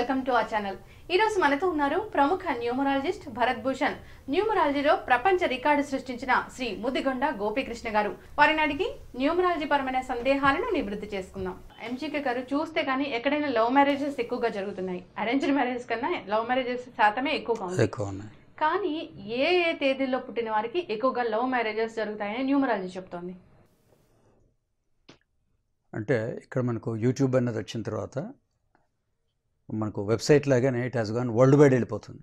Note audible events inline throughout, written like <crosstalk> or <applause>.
Welcome to ఆ channel ఈరోజు మనతో ఉన్నారు ప్రముఖ న్యూమరాలజిస్ట్ భరత్ భూషణ్ న్యూమరాలజీలో ప్రపంచ రికార్డు సృష్టించిన శ్రీ ముదిగొండ గోపీకృష్ణ గారు వారిని అడిగి న్యూమరాలజీ పరమైన సందేహాలను నివృత్తి చేసుకుందాం ఎంజీకే గారు చూస్తే కానీ ఎక్కడైనా లవ్ మ్యారేజెస్ ఎక్కువగా జరుగుతున్నాయి అరేంజ్డ్ మ్యారేజెస్ కన్నా లవ్ మ్యారేజెస్ శాతమే ఎక్కువగా ఎక్కువ ఉన్నాయి కానీ ఏ ఏ తేదీలో పుట్టిన వారికి ఎక్కువగా లవ్ మ్యారేజెస్ జరుగుతాయని న్యూమరాలజీ చెప్తోంది అంటే ఇక్కడ మనకు యూట్యూబ్ అన్నది వచ్చిన తర్వాత మనకు వెబ్సైట్ లాగానే it has gone world wide వెళ్ళిపోతుంది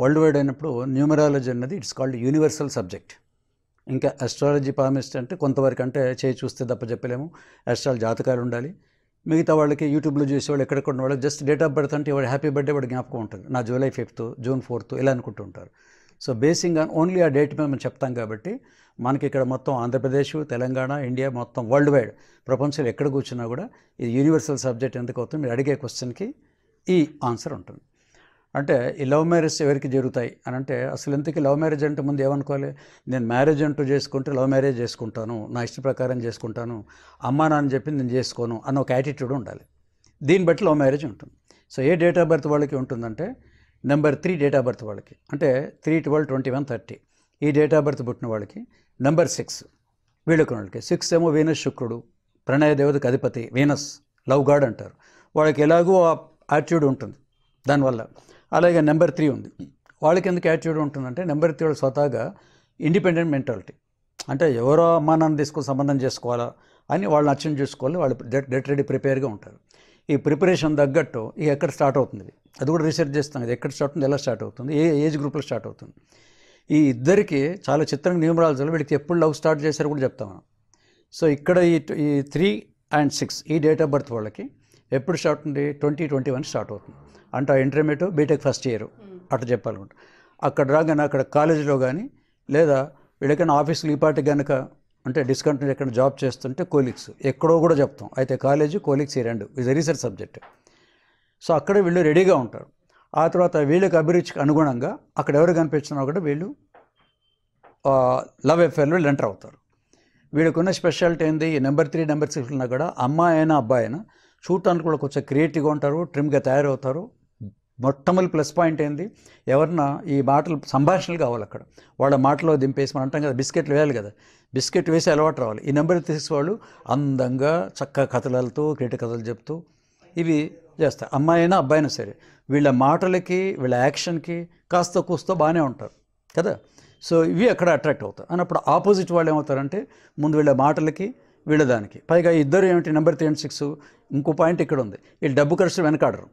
వరల్డ్ వైడ్ అయినప్పుడు న్యూమరాలజీ అన్నది ఇట్స్ కాల్డ్ యూనివర్సల్ సబ్జెక్ట్ ఇంకా అస్ట్రాలజీ పామిస్ట్ అంటే కొంతవరకు అంటే చేయి చూస్తే తప్ప చెప్పలేము అస్ట్రాల్ జాతకాలు ఉండాలి మిగతా వాళ్ళకి యూట్యూబ్లో చూసేవాళ్ళు ఎక్కడెక్కడ వాళ్ళకి జస్ట్ డేట్ ఆఫ్ బర్త్ అంటే వాడు హ్యాపీ బర్త్డే వాడు జ్ఞాపకం ఉంటుంది నా జూలై ఫిఫ్త్ జూన్ ఫోర్త్ ఇలా అనుకుంటుంటారు సో బేసింగ్ ఆన్ ఓన్లీ ఆ డేట్ మేము చెప్తాం కాబట్టి మనకి ఇక్కడ మొత్తం ఆంధ్రప్రదేశ్ తెలంగాణ ఇండియా మొత్తం వరల్డ్ వైడ్ ప్రపంచంలో ఎక్కడ కూర్చున్నా కూడా ఇది యూనివర్సల్ సబ్జెక్ట్ ఎందుకు అవుతుంది మీరు అడిగే క్వశ్చన్కి ఈ ఆన్సర్ ఉంటుంది అంటే ఈ లవ్ మ్యారేజ్ ఎవరికి జరుగుతాయి అని అంటే అసలు ఇంతకీ లవ్ మ్యారేజ్ అంటే ముందు ఏమనుకోవాలి నేను మ్యారేజ్ అంటూ చేసుకుంటే లవ్ మ్యారేజ్ చేసుకుంటాను నా ఇష్ట ప్రకారం చేసుకుంటాను అమ్మా నాన్న చెప్పి నేను చేసుకోను అన్న ఒక యాటిట్యూడ్ ఉండాలి దీన్ని బట్టి లవ్ మ్యారేజ్ ఉంటుంది సో ఏ డేట్ ఆఫ్ బర్త్ వాళ్ళకి ఉంటుందంటే number three date of birth వాళ్ళకి అంటే three twelve twenty one thirty ఈ డేట్ ఆఫ్ బర్త్ పుట్టిన వాళ్ళకి నెంబర్ సిక్స్ వీళ్ళకి వాళ్ళకి సిక్స్ ఏమో వీనస్ శుక్రుడు ప్రణయ దేవతకు అధిపతి వీనస్ లవ్ గాడ్ అంటారు వాళ్ళకి ఎలాగో ఆ యాటిట్యూడ్ ఉంటుంది దానివల్ల అలాగే నెంబర్ త్రీ ఉంది వాళ్ళకి ఎందుకు యాటిట్యూడ్ ఉంటుందంటే నెంబర్ త్రీ వాళ్ళు స్వతహాగా ఇండిపెండెంట్ మెంటాలిటీ అంటే ఎవరో అమ్మానాన్ని తీసుకుని సంబంధం చేసుకోవాలా అని వాళ్ళని అర్చన చేసుకోవాలి వాళ్ళు డెట్ రెడీ ప్రిపేర్గా ఉంటారు ఈ ప్రిపరేషన్ తగ్గట్టు ఇక ఎక్కడ స్టార్ట్ అవుతుంది అది కూడా రీసెర్చ్ చేస్తాం కదా ఎక్కడ స్టార్ట్ అవుతుంది ఎలా స్టార్ట్ అవుతుంది ఏ ఏజ్ గ్రూప్లో స్టార్ట్ అవుతుంది ఈ ఇద్దరికి చాలా చిత్రంగా న్యూమరాలజీలో వీళ్ళకి ఎప్పుడు లవ్ స్టార్ట్ చేశారో కూడా చెప్తాం సో ఇక్కడ ఈ త్రీ అండ్ సిక్స్ ఈ డేట్ ఆఫ్ బర్త్ వాళ్ళకి ఎప్పుడు స్టార్ట్ ఉంది ట్వంటీ ట్వంటీ వన్ స్టార్ట్ అవుతుంది అంటే ఆ ఇంటర్మీడియట్ బీటెక్ ఫస్ట్ ఇయర్ అట్లా చెప్పాలనుకుంటా అక్కడ రాగానే అక్కడ కాలేజీలో కానీ లేదా వీళ్ళకైనా ఆఫీస్కి ఈ పార్టీ కనుక అంటే డిస్కౌంట్ ఎక్కడ జాబ్ చేస్తుంటే కోలిక్స్ ఎక్కడో కూడా చెప్తాం అయితే కాలేజీ కోలిక్స్ ఈ రెండు ఇది రీసెర్చ్ సబ్జెక్ట్ సో అక్కడ వీళ్ళు రెడీగా ఉంటారు ఆ తర్వాత వీళ్ళకి అభిరుచికి అనుగుణంగా అక్కడ ఎవరు కనిపించినా కూడా వీళ్ళు లవ్ ఎఫ్ఐఆర్లో వీళ్ళు ఎంటర్ అవుతారు వీళ్ళకున్న స్పెషాలిటీ ఏంది నెంబర్ త్రీ నెంబర్ ఉన్నా కూడా అమ్మాయి అయినా అబ్బాయి అయినా చూడటానికి కూడా కొంచెం క్రియేటివ్గా ఉంటారు ట్రిమ్గా తయారవుతారు మొట్టమొదటి ప్లస్ పాయింట్ ఏంది ఎవరన్నా ఈ మాటలు సంభాషణలు కావాలి అక్కడ వాళ్ళ మాటలో దింపేసి మనం అంటాం కదా బిస్కెట్లు వేయాలి కదా బిస్కెట్ వేసి అలవాటు రావాలి ఈ నెంబర్ వాళ్ళు అందంగా చక్కగా కథలతో క్రియేటివ్ కథలు చెప్తూ ఇవి చేస్తారు అమ్మాయి అయినా అబ్బాయినా సరే వీళ్ళ మాటలకి వీళ్ళ యాక్షన్కి కాస్త కూస్తూ బాగానే ఉంటారు కదా సో ఇవి అక్కడ అట్రాక్ట్ అవుతారు అన్నప్పుడు ఆపోజిట్ వాళ్ళు ఏమవుతారంటే ముందు వీళ్ళ మాటలకి వీళ్ళ దానికి పైగా ఇద్దరు ఏమిటి నెంబర్ త్రీ అండ్ సిక్స్ ఇంకో పాయింట్ ఇక్కడ ఉంది వీళ్ళు డబ్బు ఖర్చు వెనకాడరు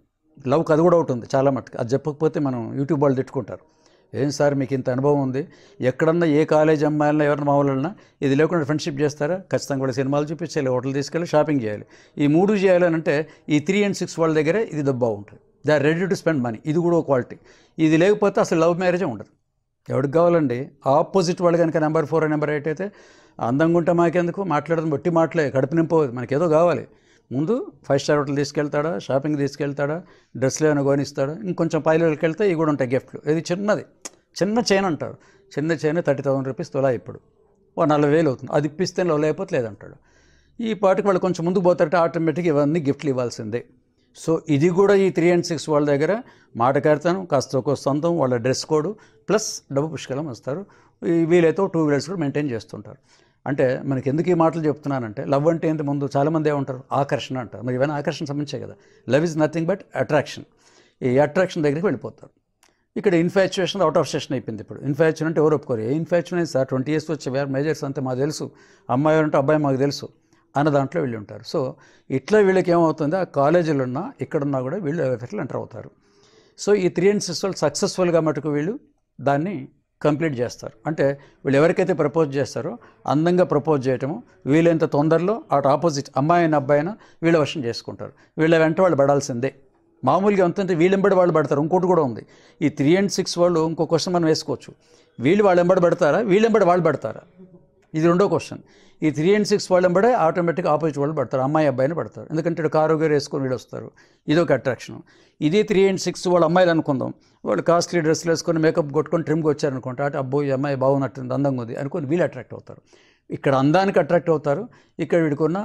లవ్ అది కూడా ఒకటి ఉంది చాలా మటుకు అది చెప్పకపోతే మనం యూట్యూబ్ వాళ్ళు తిట్టుకుంటారు ఏం సార్ మీకు ఇంత అనుభవం ఉంది ఎక్కడన్నా ఏ కాలేజ్ అమ్మాయిలన్నా ఎవరైనా మామూలన్నా ఇది లేకుండా ఫ్రెండ్షిప్ చేస్తారా ఖచ్చితంగా కూడా సినిమాలు చూపించాలి హోటల్ తీసుకెళ్ళి షాపింగ్ చేయాలి ఈ మూడు చేయాలి అంటే ఈ త్రీ అండ్ సిక్స్ వాళ్ళ దగ్గరే ఇది దెబ్బ ఉంటుంది they are ready to spend money ఇది కూడా క్వాలిటీ ఇది లేకపోతే అసలు లవ్ మ్యారేజే ఉండదు ఎవరికి కావాలండి ఆపోజిట్ వాళ్ళు కనుక నెంబర్ ఫోర్ నెంబర్ ఎయిట్ అయితే అందంగా ఉంటే మాకెందుకు మాట్లాడడం బట్టి మాట్లాడే కడుపు నింపవద్దు మనకేదో కావాలి ముందు ఫైవ్ స్టార్ హోటల్ తీసుకెళ్తాడా షాపింగ్ తీసుకెళ్తాడా డ్రెస్లు ఏమైనా గోనిస్తాడా ఇంకొంచెం పైలకి వెళ్తే ఇవి కూడా ఉంటాయి గిఫ్ట్లు ఇది చిన్నది చిన్న చైన్ అంటారు చిన్న చైన్ థర్టీ థౌసండ్ రూపీస్ తులా ఇప్పుడు ఓ నలభై వేలు అవుతుంది అది ఇప్పిస్తే లేకపోతే లేదంటాడు ఈ పాటికి వాళ్ళు కొంచెం ముందుకు పోతారంటే ఆటోమేటిక్ ఇవన్నీ గిఫ్ట్లు ఇవ్వాల్సిందే సో ఇది కూడా ఈ త్రీ అండ్ సిక్స్ వాళ్ళ దగ్గర మాట కడతాను కాస్త ఒక సొంతం వాళ్ళ డ్రెస్ కోడ్ ప్లస్ డబ్బు పుష్కలం వస్తారు వీలైతే టూ వీలర్స్ కూడా మెయింటైన్ చేస్తుంటారు అంటే మనకి ఎందుకు ఈ మాటలు చెప్తున్నానంటే లవ్ అంటే ఏంటి ముందు చాలామంది ఏమంటారు ఆకర్షణ అంటారు మరి ఇవన్నీ ఆకర్షణ సంబంధించే కదా love is nothing but attraction ఈ అట్రాక్షన్ దగ్గరికి వెళ్ళిపోతారు ఇక్కడ ఇన్ఫాచ్యుయేషన్ అవుట్ ఆఫ్ స్టేషన్ అయిపోయింది ఇప్పుడు ఇన్ఫాచ్యున్ అంటే ఎవరు ఒప్పుకోరు ఏ ఇన్ఫాచ్యున్ అయింది సార్ ట్వంటీ ఇయర్స్ వచ్చి వేర్ మేజర్స్ అంతే మాకు తెలుసు అమ్మాయి అంటే అబ్బాయి మాకు తెలుసు అన్న దాంట్లో వెళ్ళి ఉంటారు సో ఇట్లా వీళ్ళకి ఏమవుతుంది ఆ కాలేజీలో ఉన్నా ఇక్కడున్నా కూడా వీళ్ళు ఎఫెక్ట్లు ఎంటర్ అవుతారు సో ఈ త్రీ అండ్ సిక్స్ వాళ్ళు సక్సెస్ఫుల్గా మటుకు వీళ్ళు దాన్ని కంప్లీట్ చేస్తారు అంటే వీళ్ళు ఎవరికైతే ప్రపోజ్ చేస్తారో అందంగా ప్రపోజ్ చేయటము వీలైనంత తొందరలో అటు ఆపోజిట్ అమ్మాయి అయిన అబ్బాయి అయినా వీళ్ళ వశం చేసుకుంటారు వీళ్ళ వెంట వాళ్ళు పడాల్సిందే మామూలుగా అంతంటే వీళ్ళెంబడి వాళ్ళు పడతారు ఇంకోటి కూడా ఉంది ఈ త్రీ అండ్ సిక్స్ వాళ్ళు ఇంకో క్వశ్చన్ మనం వేసుకోవచ్చు వీళ్ళు ఎంబడి పడతారా వీళ్ళెంబడి వాళ్ళు పడతారా ఇది రెండో క్వశ్చన్ ఈ త్రీ అండ్ సిక్స్ వాళ్ళని పడే ఆటోమేటిక్ ఆపోజిట్ వాళ్ళు పడతారు అమ్మాయి అబ్బాయిని పడతారు ఎందుకంటే కారు గారు వేసుకొని వీళ్ళు వస్తారు ఇదొక అట్రాక్షన్ ఇదే త్రీ అండ్ సిక్స్ వాళ్ళ అమ్మాయిలు అనుకుందాం వాళ్ళు కాస్ట్లీ డ్రెస్సులు వేసుకొని మేకప్ కొట్టుకొని ట్రిమ్కి వచ్చారనుకుంటే అటు అబ్బాయి అమ్మాయి బాగున్నట్టుంది అందంగా ఉంది అనుకుని వీళ్ళు అట్రాక్ట్ అవుతారు ఇక్కడ అందానికి అట్రాక్ట్ అవుతారు ఇక్కడ వీడికున్న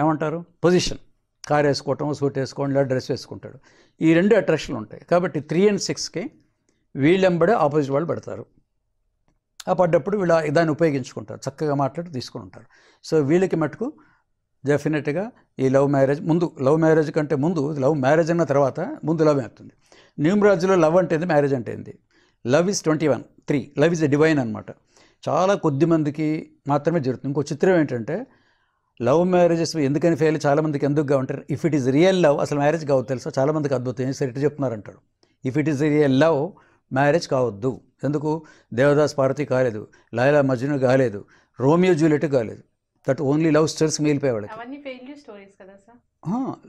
ఏమంటారు పొజిషన్ కార్ వేసుకోవటం సూట్ వేసుకోవడం లేదా డ్రెస్ వేసుకుంటాడు ఈ రెండు అట్రాక్షన్లు ఉంటాయి కాబట్టి త్రీ అండ్ సిక్స్కి వీళ్ళెంబడే ఆపోజిట్ వాళ్ళు పెడతారు ఆ పడ్డప్పుడు వీళ్ళ దాన్ని ఉపయోగించుకుంటారు చక్కగా మాట్లాడి తీసుకుని ఉంటారు సో వీళ్ళకి మటుకు డెఫినెట్గా ఈ లవ్ మ్యారేజ్ ముందు లవ్ మ్యారేజ్ కంటే ముందు లవ్ మ్యారేజ్ అన్న తర్వాత ముందు లవ్ అవుతుంది న్యూమరాజులో లవ్ అంటే ఏంది మ్యారేజ్ అంటే ఏంది love is twenty one three love is a divine అనమాట చాలా కొద్ది మందికి మాత్రమే జరుగుతుంది ఇంకో చిత్రం ఏంటంటే లవ్ మ్యారేజెస్ ఎందుకని ఫెయిల్ చాలామందికి ఎందుకుగా ఉంటారు if it is real love అసలు మ్యారేజ్ కావద్దు తెలుసా చాలామందికి అద్భుతం ఏం సరే చెప్తున్నారంటాడు if it is real love marriage కావద్దు ఎందుకు దేవదాస్ పార్వతి కాలేదు లైలా మజ్ను కాలేదు రోమియో జూలియట్ కాలేదు దట్ ఓన్లీ లవ్ స్టోరీస్ మిగిలిపోయేవాళ్ళకి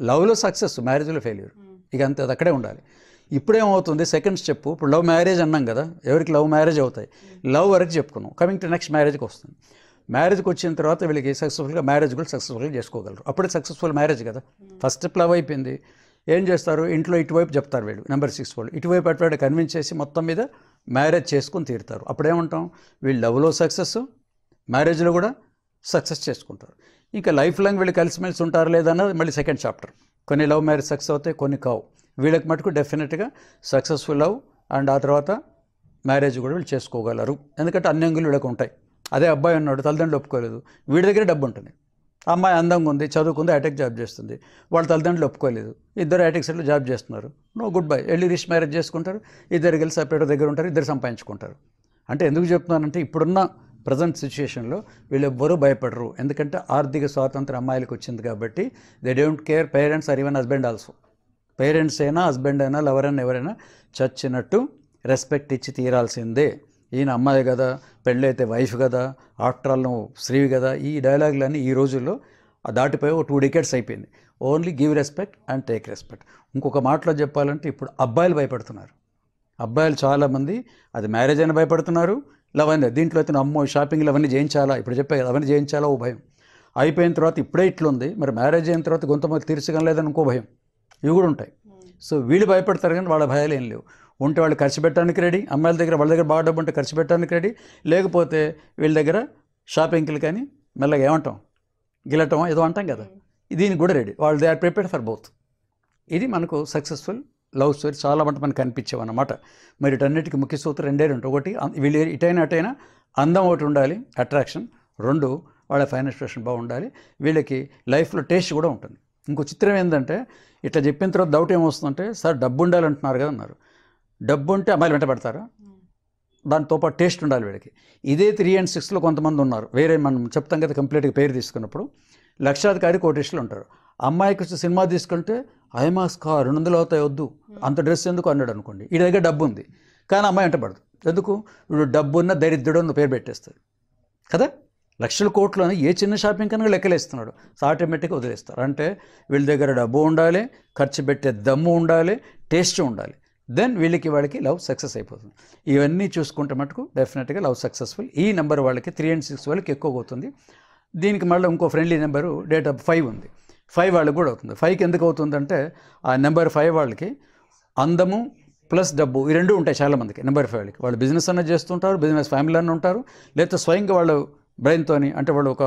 లవ్లో సక్సెస్ మ్యారేజ్లో ఫెయిల్యూర్ ఇక అంత అది అక్కడే ఉండాలి ఇప్పుడేమవుతుంది సెకండ్ స్టెప్ ఇప్పుడు లవ్ మ్యారేజ్ అన్నాం కదా ఎవరికి లవ్ మ్యారేజ్ అవుతాయి లవ్ వరకు చెప్పుకున్నాం కమింగ్ టు నెక్స్ట్ మ్యారేజ్కి వస్తుంది మ్యారేజ్కి వచ్చిన తర్వాత వీళ్ళకి సక్సెస్ఫుల్గా మ్యారేజ్ కూడా సక్సెస్ఫుల్గా చేసుకోగలరు అప్పుడే సక్సెస్ఫుల్ మ్యారేజ్ కదా ఫస్ట్ స్టెప్ లవ్ అయిపోయింది ఏం చేస్తారు ఇంట్లో ఇటువైపు చెప్తారు వీళ్ళు నెంబర్ సిక్స్ వాళ్ళు ఇటువైపు అటువైపు కన్విన్స్ చేసి మొత్తం మీద మ్యారేజ్ చేసుకుని తీరుతారు అప్పుడేమంటాం వీళ్ళు లవ్లో సక్సెస్ మ్యారేజ్లో కూడా సక్సెస్ చేసుకుంటారు ఇంకా లైఫ్ లాంగ్ వీళ్ళు కలిసిమెలిసి ఉంటారు లేదన్నది మళ్ళీ సెకండ్ చాప్టర్ కొన్ని లవ్ మ్యారేజ్ సక్సెస్ అవుతాయి కొన్ని కావు వీళ్ళకి మటుకు డెఫినెట్గా సక్సెస్ఫుల్ లవ్ అండ్ ఆ తర్వాత మ్యారేజ్ కూడా వీళ్ళు చేసుకోగలరు ఎందుకంటే అన్ని అంగులు వీళ్ళకి ఉంటాయి అదే అబ్బాయి ఉన్నాడు తల్లిదండ్రులు ఒప్పుకోలేదు వీడి దగ్గర డబ్బు ఉంటుంది అమ్మాయి అందంగా ఉంది చదువుకుంది హైటెక్ జాబ్ చేస్తుంది వాళ్ళ తల్లిదండ్రులు ఒప్పుకోలేదు ఇద్దరు హైటెక్ సెట్లో జాబ్ చేస్తున్నారు నో గుడ్ బై వెళ్ళి రిష్ మ్యారేజ్ చేసుకుంటారు ఇద్దరు కలిసి సపరేట్ దగ్గర ఉంటారు ఇద్దరు సంపాదించుకుంటారు అంటే ఎందుకు చెప్తున్నానంటే ఇప్పుడున్న ప్రజెంట్ సిచ్యుయేషన్లో ఎవ్వరూ భయపడరు ఎందుకంటే ఆర్థిక స్వాతంత్రం అమ్మాయిలకు వచ్చింది కాబట్టి they don't care parents are even husband also parents అయినా హస్బెండ్ అయినా అయినా ఎవరైనా చచ్చినట్టు రెస్పెక్ట్ ఇచ్చి తీరాల్సిందే ఈయన అమ్మాయి కదా పెళ్ళైతే వైఫ్ కదా ఆఫ్టర్ ఆల్ నువ్వు స్త్రీవి కదా ఈ డైలాగులన్నీ ఈ రోజుల్లో దాటిపోయి ఒక టూ డికెట్స్ అయిపోయింది only give respect and take respect ఇంకొక మాటలో చెప్పాలంటే ఇప్పుడు అబ్బాయిలు భయపడుతున్నారు అబ్బాయిలు చాలామంది అది మ్యారేజ్ అయినా భయపడుతున్నారు లవన్నీ దీంట్లో అయితే అమ్మో షాపింగ్లు అవన్నీ చేయించాలా ఇప్పుడు చెప్పే అవన్నీ చేయించాలా ఓ భయం అయిపోయిన తర్వాత ఇప్పుడే ఇట్లుంది మరి మ్యారేజ్ అయిన తర్వాత గొంతమంది తీర్చగలేదని ఇంకో భయం ఇవి కూడా ఉంటాయి hmm. సో వీళ్ళు భయపడతారు కానీ వాళ్ళ భయాలు ఏం లేవు ఉంటే వాళ్ళు ఖర్చు పెట్టడానికి రెడీ అమ్మాయిల దగ్గర వాళ్ళ దగ్గర బాగా డబ్బు ఉంటే ఖర్చు పెట్టడానికి రెడీ లేకపోతే వీళ్ళ దగ్గర షాపింగ్కి కానీ మెల్లగా ఏమంటాం గిలటం ఏదో అంటాం కదా hmm. దీనికి కూడా రెడీ వాళ్ళు they are prepared for both ఇది మనకు సక్సెస్ఫుల్ లవ్ స్టోరీ చాలా మటు మనకు అన్నమాట మరి ఇటన్నిటికీ ముఖ్య సూత్రం రెండే రెండు ఒకటి వీళ్ళు ఇటైనా అటైనా అందం ఒకటి ఉండాలి అట్రాక్షన్ రెండు వాళ్ళ ఫైనాన్స్ స్టేషన్ బాగుండాలి వీళ్ళకి లైఫ్లో టేస్ట్ కూడా ఉంటుంది ఇంకో చిత్రం ఏంటంటే ఇట్లా చెప్పిన తర్వాత డౌట్ ఏమొస్తుందంటే సార్ డబ్బు ఉండాలంటున్నారు కదా అన్నారు డబ్బు ఉంటే అమ్మాయిలు వెంట పెడతారు దాంతో పాటు టేస్ట్ ఉండాలి వీడికి ఇదే త్రీ అండ్ సిక్స్లో కొంతమంది ఉన్నారు వేరే మనం చెప్తాం కదా కంప్లీట్గా పేరు తీసుకున్నప్పుడు లక్షాధికారి కోటేశ్వరులు ఉంటారు అమ్మాయికి వచ్చి సినిమా తీసుకుంటే ఐమాస్కా రెండు వందలు అవుతాయి వద్దు అంత డ్రెస్ ఎందుకు అన్నాడు అనుకోండి ఈ దగ్గర డబ్బు ఉంది కానీ అమ్మాయి వెంటబడదు ఎందుకు వీడు డబ్బు ఉన్న దరిద్రుడు అన్న పేరు పెట్టేస్తారు కదా లక్షల అని ఏ చిన్న షాపింగ్ కన్నా లెక్కలేస్తున్నాడు ఆటోమేటిక్గా వదిలేస్తారు అంటే వీళ్ళ దగ్గర డబ్బు ఉండాలి ఖర్చు పెట్టే దమ్ము ఉండాలి టేస్ట్ ఉండాలి దెన్ వీళ్ళకి వాళ్ళకి లవ్ సక్సెస్ అయిపోతుంది ఇవన్నీ చూసుకుంటే మటుకు డెఫినెట్గా లవ్ సక్సెస్ఫుల్ ఈ నెంబర్ వాళ్ళకి త్రీ అండ్ సిక్స్ వాళ్ళకి ఎక్కువ అవుతుంది దీనికి మళ్ళీ ఇంకో friendly number date of five ఉంది ఫైవ్ వాళ్ళకి కూడా అవుతుంది ఫైవ్కి ఎందుకు అవుతుందంటే ఆ నెంబర్ ఫైవ్ వాళ్ళకి అందము ప్లస్ డబ్బు ఈ రెండు ఉంటాయి చాలామందికి నెంబర్ ఫైవ్ వాళ్ళకి వాళ్ళు బిజినెస్ అన్న చేస్తుంటారు బిజినెస్ ఫ్యామిలీ అన్న ఉంటారు లేకపోతే స్వయంగా వాళ్ళు బ్రెయిన్తోని అంటే వాళ్ళు ఒక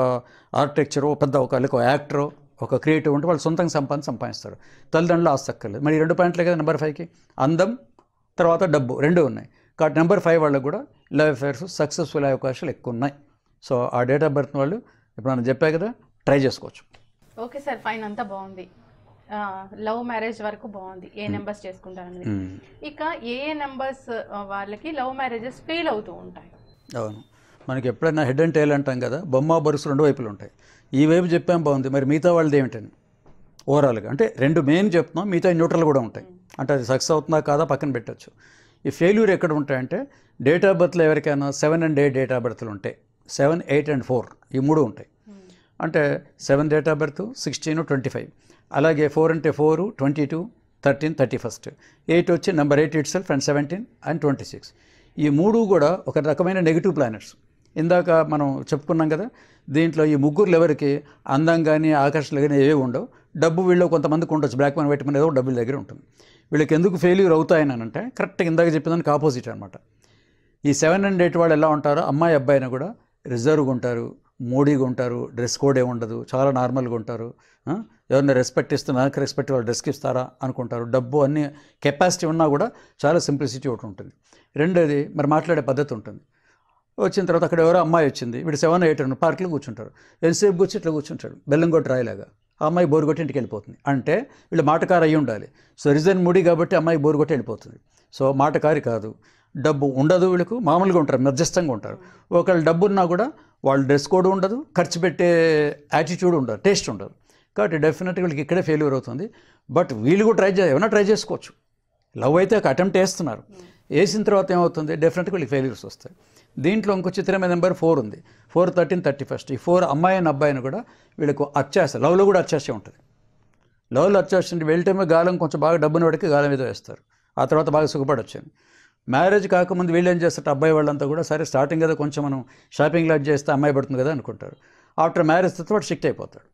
ఆర్కిటెక్చరో పెద్ద ఒక లేక యాక్టరో ఒక క్రియేటివ్ ఉంటే వాళ్ళు సొంతంగా సంపాదన సంపాదిస్తారు తల్లిదండ్రులు ఆస్తక్కర్లేదు మరి రెండు పాయింట్లే కదా నెంబర్ ఫైవ్కి అందం తర్వాత డబ్బు రెండు ఉన్నాయి కాబట్టి నెంబర్ ఫైవ్ వాళ్ళకు కూడా లవ్ అఫేర్స్ సక్సెస్ఫుల్ అయ్యే అవకాశాలు ఎక్కువ ఉన్నాయి సో ఆ డేట్ ఆఫ్ బర్త్ వాళ్ళు ఇప్పుడు మనం చెప్పా కదా ట్రై చేసుకోవచ్చు ఓకే సార్ ఫైన్ అంతా బాగుంది లవ్ మ్యారేజ్ వరకు బాగుంది ఏ నెంబర్స్ చేసుకుంటారనేది ఇక ఏ ఏ నెంబర్స్ వాళ్ళకి లవ్ మ్యారేజెస్ ఫెయిల్ అవుతూ ఉంటాయి అవును మనకి ఎప్పుడైనా హెడ్ అండ్ టైల్ అంటాం కదా బొమ్మ బరుసు రెండు వైపులు ఉంటాయి ఈ వైపు చెప్పాం బాగుంది మరి మిగతా వాళ్ళది ఏమిటని ఓవరాల్గా అంటే రెండు మెయిన్ చెప్తున్నాం మిగతా న్యూట్రల్ కూడా ఉంటాయి అంటే అది సక్సెస్ అవుతుందా కాదా పక్కన పెట్టచ్చు ఈ ఫెయిల్యూర్ ఎక్కడ ఉంటాయంటే డేట్ ఆఫ్ బర్త్లో ఎవరికైనా seven and eight date of బర్త్లు ఉంటాయి సెవెన్ ఎయిట్ అండ్ ఫోర్ ఈ మూడు ఉంటాయి అంటే seven date of birth sixteen twenty five అలాగే ఫోర్ అంటే four twenty two thirteen thirty first eight వచ్చి number eight itself and seventeen and twenty six ఈ మూడు కూడా ఒక రకమైన నెగిటివ్ ప్లానెట్స్ ఇందాక మనం చెప్పుకున్నాం కదా దీంట్లో ఈ ముగ్గురులు ఎవరికి అందం కానీ ఆకర్షణలు కానీ ఏవి ఉండవు డబ్బు వీళ్ళు కొంతమందికి ఉండొచ్చు బ్లాక్ మనీ వైట్ మనీ ఏదో డబ్బుల దగ్గర ఉంటుంది వీళ్ళకి ఎందుకు ఫెయిల్యూర్ అవుతాయని అంటే కరెక్ట్గా ఇందాక చెప్పిందానికి ఆపోజిట్ అనమాట ఈ సెవెన్ అండ్ ఎయిట్ వాళ్ళు ఎలా ఉంటారో అమ్మాయి అబ్బాయిని కూడా రిజర్వ్గా ఉంటారు మోడీగా ఉంటారు డ్రెస్ కోడ్ ఏమి ఉండదు చాలా నార్మల్గా ఉంటారు ఎవరిని రెస్పెక్ట్ ఇస్తున్నా రెస్పెక్ట్ వాళ్ళు డ్రెస్కి ఇస్తారా అనుకుంటారు డబ్బు అన్ని కెపాసిటీ ఉన్నా కూడా చాలా సింప్లిసిటీ ఒకటి ఉంటుంది రెండోది మరి మాట్లాడే పద్ధతి ఉంటుంది వచ్చిన తర్వాత అక్కడ ఎవరో అమ్మాయి వచ్చింది వీడు సెవెన్ ఎయిట్ అని పార్క్లో కూర్చుంటారు ఎంతసేపు కూర్చి ఇట్లా కూర్చుంటాడు బెల్లంగొట్టు రాయలాగా ఆ అమ్మాయి బోరుగొట్టి ఇంటికి వెళ్ళిపోతుంది అంటే వీళ్ళు మాటకారు అయ్యి ఉండాలి సో రిజన్ ముడి కాబట్టి అమ్మాయి బోరుగొట్టి వెళ్ళిపోతుంది సో మాటకారి కాదు డబ్బు ఉండదు వీళ్ళకు మామూలుగా ఉంటారు మధ్యస్థంగా ఉంటారు ఒకళ్ళు డబ్బు ఉన్నా కూడా వాళ్ళు డ్రెస్ కోడ్ ఉండదు ఖర్చు పెట్టే యాటిట్యూడ్ ఉండదు టేస్ట్ ఉండదు కాబట్టి డెఫినెట్గా వీళ్ళకి ఇక్కడే ఫెయిల్యూర్ అవుతుంది బట్ వీళ్ళు కూడా ట్రై చే ఏమైనా ట్రై చేసుకోవచ్చు లవ్ అయితే ఒక అటెంప్ట్ వేస్తున్నారు వేసిన తర్వాత ఏమవుతుంది డెఫినెట్గా వీళ్ళకి ఫెయిల్యూర్స్ వస్తాయి దీంట్లో ఇంకో చిత్రమైన నెంబర్ ఫోర్ ఉంది ఫోర్ థర్టీన్ థర్టీ ఫస్ట్ ఈ ఫోర్ అమ్మాయి అని అబ్బాయిని కూడా వీళ్ళకు అత్యాశ లవ్లో కూడా అత్యాశ ఉంటుంది లవ్లో అత్యాశ అంటే వెళ్ళటమే గాలం కొంచెం బాగా డబ్బును పడికి గాలం మీద వేస్తారు ఆ తర్వాత బాగా సుఖపడొచ్చాను మ్యారేజ్ కాకముందు వీళ్ళు ఏం చేస్తారు అబ్బాయి వాళ్ళంతా కూడా సరే స్టార్టింగ్ కదా కొంచెం మనం షాపింగ్ లాట్ చేస్తే అమ్మాయి పడుతుంది కదా అనుకుంటారు ఆఫ్టర్ మ్యారేజ్ తర్వాత వాడు అయిపోతాడు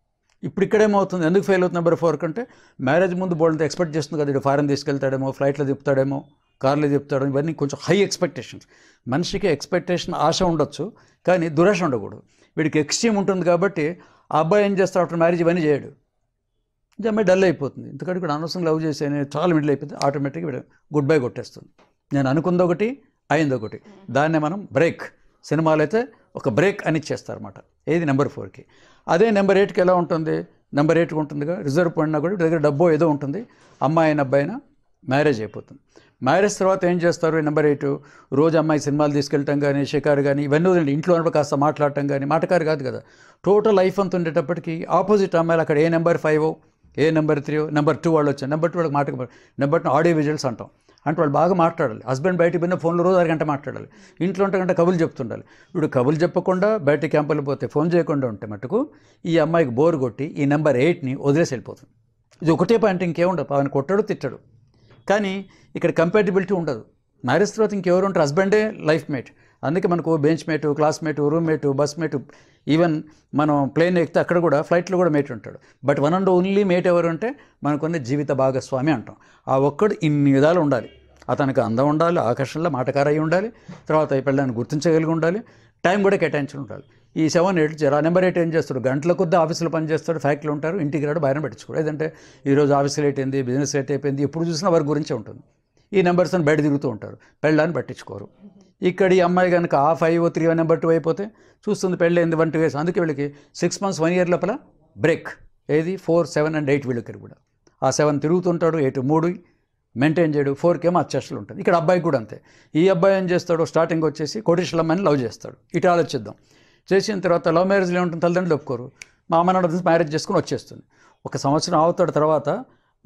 ఇప్పుడు ఇక్కడేమవుతుంది ఎందుకు ఫెయిల్ అవుతుంది నెంబర్ ఫోర్ కంటే మ్యారేజ్ ముందు బోల్డ్ ఎక్స్పెక్ట్ చేస్తుంది కదా ఫారెన్ తీసుకెళ్తాడేమో ఫ్లైట్లో తిప్పుతాడేమో కార్లో చెప్తాడు ఇవన్నీ కొంచెం హై ఎక్స్పెక్టేషన్స్ మనిషికి ఎక్స్పెక్టేషన్ ఆశ ఉండొచ్చు కానీ దురాశ ఉండకూడదు వీడికి ఎక్స్ట్రీమ్ ఉంటుంది కాబట్టి ఆ అబ్బాయి ఏం చేస్తాడు అప్పుడు మ్యారేజ్ ఇవన్నీ చేయడు ఇది అమ్మాయి డల్ అయిపోతుంది ఎందుకంటే ఇక్కడ అనవసరం లవ్ చేసి చాలా మిడిల్ అయిపోతుంది ఆటోమేటిక్గా వీడు గుడ్ బై కొట్టేస్తుంది నేను అనుకుంది ఒకటి అయింది ఒకటి దాన్నే మనం బ్రేక్ సినిమాలు అయితే ఒక బ్రేక్ అని ఇచ్చేస్తారన్నమాట ఏది నెంబర్ ఫోర్కి అదే నెంబర్ ఎయిట్కి ఎలా ఉంటుంది నెంబర్ ఎయిట్గా ఉంటుందిగా రిజర్వ్ పడినా కూడా దగ్గర డబ్బో ఏదో ఉంటుంది అమ్మాయి అయిన అయినా మ్యారేజ్ అయిపోతుంది మ్యారేజ్ తర్వాత ఏం చేస్తారు నెంబర్ ఎయిట్ రోజు అమ్మాయి సినిమాలు తీసుకెళ్ళటం కానీ షికారు కానీ ఇవన్నీ వదిలేండి ఇంట్లో ఉన్నప్పుడు కాస్త మాట్లాడటం కానీ మాటకారు కాదు కదా టోటల్ లైఫ్ అంత ఉండేటప్పటికీ ఆపోజిట్ అమ్మాయిలు అక్కడ ఏ నెంబర్ ఫైవ్ ఏ నెంబర్ త్రీ నెంబర్ టూ వాళ్ళు వచ్చారు నెంబర్ టూ వాళ్ళకి మాట నెంబర్ టూ ఆడియో విజువల్స్ అంటాం అంటే వాళ్ళు బాగా మాట్లాడాలి హస్బెండ్ బయటికి పోయిన ఫోన్లో రోజు అరగంట మాట్లాడాలి ఇంట్లో ఉంటే గంట కబులు చెప్తుండాలి ఇప్పుడు కబులు చెప్పకుండా బయట క్యాంపులు పోతే ఫోన్ చేయకుండా ఉంటే మటుకు ఈ అమ్మాయికి బోర్ కొట్టి ఈ నెంబర్ ఎయిట్ని వదిలేసి వెళ్ళిపోతుంది ఇది ఒకటే పాయింట్ ఇంకేముండదు ఆయన కొట్టడు తిట్టడు కానీ ఇక్కడ కంపాటిబిలిటీ ఉండదు మ్యారేజ్ తర్వాత ఇంకెవరు ఉంటారు హస్బెండే లైఫ్ మేట్ అందుకే మనకు bench mate classmate roommate bus mate even మనం ప్లేన్ ఎక్కితే అక్కడ కూడా ఫ్లైట్లో కూడా మేట్ ఉంటాడు but one and only mate ఎవరు అంటే మనకున్న జీవిత భాగస్వామి అంటాం ఆ ఒక్కడు ఇన్ని విధాలు ఉండాలి అతనికి అందం ఉండాలి ఆకర్షణలో మాటకారయ్యి ఉండాలి తర్వాత ఈ పిల్లలను గుర్తించగలిగి ఉండాలి టైం కూడా కేటాయించి ఉండాలి ఈ సెవెన్ ఎయిట్ జరా నెంబర్ ఎయిట్ ఏం చేస్తాడు గంటల కొద్ది ఆఫీసులో పనిచేస్తాడు ఫ్యాక్టరీలు ఉంటారు ఇంటికి రాడు బయట పెట్టుకోడు ఏదంటే ఈరోజు ఆఫీస్ లేట్ అయింది బిజినెస్ లేట్ అయిపోయింది ఎప్పుడు చూసినా వారి గురించే ఉంటుంది ఈ నెంబర్స్ అని బయట తిరుగుతూ ఉంటారు పెళ్ళాన్ని పట్టించుకోరు ఇక్కడ ఈ అమ్మాయి కనుక ఆ ఫైవ్ త్రీ నెంబర్ టూ అయిపోతే చూస్తుంది పెళ్ళైంది వన్ టూ ఇయర్స్ అందుకే వీళ్ళకి సిక్స్ మంత్స్ వన్ ఇయర్ లోపల బ్రేక్ ఏది ఫోర్ సెవెన్ అండ్ ఎయిట్ వీళ్ళకి కూడా ఆ సెవెన్ తిరుగుతుంటాడు ఎయిట్ మూడు మెయింటైన్ చేయడు ఫోర్కి ఏమో అచ్చేస్టలు ఉంటుంది ఇక్కడ అబ్బాయి కూడా అంతే ఈ అబ్బాయి ఏం చేస్తాడు స్టార్టింగ్ వచ్చేసి కొటిషలమ్మని లవ్ చేస్తాడు ఇటు ఆలోచిద్దాం చేసిన తర్వాత లవ్ మ్యారేజ్లో ఏముంటుంది తల్లిదండ్రులు ఒప్పుకోరు మా అమ్మ నాన్న మ్యారేజ్ చేసుకుని వచ్చేస్తుంది ఒక సంవత్సరం అవుతాడు తర్వాత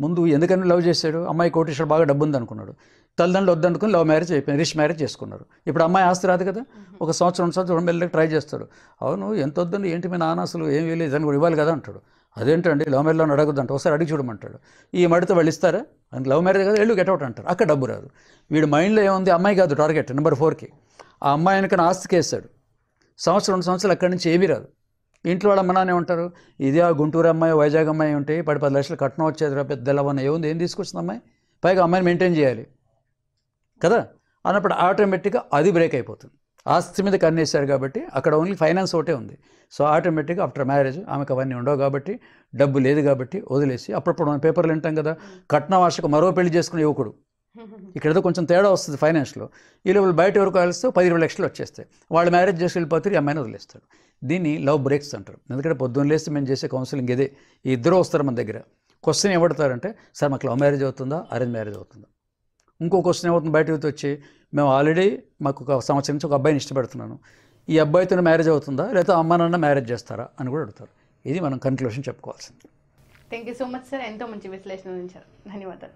ముందు ఎందుకని లవ్ చేశాడు అమ్మాయి కోటేశ్వరుడు బాగా డబ్బు ఉంది అనుకున్నాడు తల్లిదండ్రులు వద్దనుకుని లవ్ మ్యారేజ్ అయిపోయింది రిష్ మ్యారేజ్ చేసుకున్నారు ఇప్పుడు అమ్మాయి ఆస్తి రాదు కదా ఒక సంవత్సరం సంవత్సరం మెల్లకి ట్రై చేస్తాడు అవును ఎంత వద్దండి ఏంటి మీ నాన్న అసలు ఏం వేయలేదు దాన్ని కూడా ఇవ్వాలి కదా అంటాడు అదేంటండి లవ్ మ్యారేజ్లో అంటే ఒకసారి అడిగి చూడమంటాడు ఈ మడితే వాళ్ళు ఇస్తారా అని లవ్ మ్యారేజ్ కదా వెళ్ళు గెటౌట్ అంటారు అక్కడ డబ్బు రాదు వీడు మైండ్లో ఏముంది అమ్మాయి కాదు టార్గెట్ నెంబర్ ఫోర్కి ఆ అమ్మాయి వెనకన ఆస్తికి వేస్తాడు సంవత్సరం రెండు సంవత్సరాలు అక్కడి నుంచి ఏమీ రాదు ఇంట్లో వాళ్ళు అమ్మనానే ఉంటారు ఇది ఆ గుంటూరు అమ్మాయి వైజాగ్ అమ్మాయి ఉంటే పది పది లక్షలు కట్నం వచ్చేది పెద్ద తెల్లవన్న ఏముంది ఏం తీసుకొస్తుంది అమ్మాయి పైగా అమ్మాయిని మెయింటైన్ చేయాలి కదా అన్నప్పుడు ఆటోమేటిక్గా అది బ్రేక్ అయిపోతుంది ఆస్తి మీద కన్నేశారు కాబట్టి అక్కడ ఓన్లీ ఫైనాన్స్ ఒకటే ఉంది సో ఆటోమేటిక్గా ఆఫ్టర్ మ్యారేజ్ ఆమెకు అవన్నీ ఉండవు కాబట్టి డబ్బు లేదు కాబట్టి వదిలేసి అప్పుడప్పుడు మనం పేపర్లు వింటాం కదా కట్నం ఆశకు మరో పెళ్లి చేసుకున్న యువకుడు <laughs> ఇక్కడేదో కొంచెం తేడా వస్తుంది ఫైనాన్స్లో ఈ లోపల బయట వరకు కలిస్తే పది ఇరవై లక్షలు వచ్చేస్తాయి వాళ్ళు మ్యారేజ్ చేసి వెళ్ళిపోతారు ఈ అమ్మాయిని వదిలేస్తాడు దీన్ని లవ్ బ్రేక్స్ అంటారు ఎందుకంటే పొద్దున్న లేస్తే మేము చేసే కౌన్సిలింగ్ ఇదే ఈ ఇద్దరు వస్తారు మన దగ్గర క్వశ్చన్ ఎవడతారంటే సార్ మాకు లవ్ మ్యారేజ్ అవుతుందా అరేంజ్ మ్యారేజ్ అవుతుందా ఇంకో క్వశ్చన్ ఏమవుతుంది బయట వెళ్తే వచ్చి మేము ఆల్రెడీ మాకు ఒక సంవత్సరం నుంచి ఒక అబ్బాయిని ఇష్టపడుతున్నాను ఈ అబ్బాయితో మ్యారేజ్ అవుతుందా లేకపోతే అమ్మ నాన్న మ్యారేజ్ చేస్తారా అని కూడా అడుగుతారు ఇది మనం కన్క్లూషన్ చెప్పుకోవాల్సింది thank you so much sir ఎంతో మంచి విశ్లేషణ ధన్యవాదాలు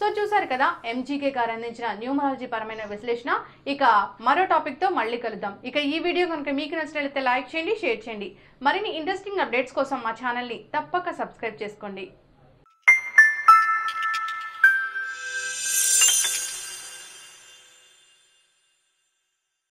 సో చూసారు కదా ఎంజీకే గారు అందించిన న్యూమరాలజీ పరమైన విశ్లేషణ ఇక మరో టాపిక్తో మళ్ళీ కలుద్దాం ఇక ఈ వీడియో కనుక మీకు నచ్చినట్లయితే లైక్ చేయండి షేర్ చేయండి మరిన్ని ఇంట్రెస్టింగ్ అప్డేట్స్ కోసం మా ఛానల్ని తప్పక సబ్స్క్రైబ్ చేసుకోండి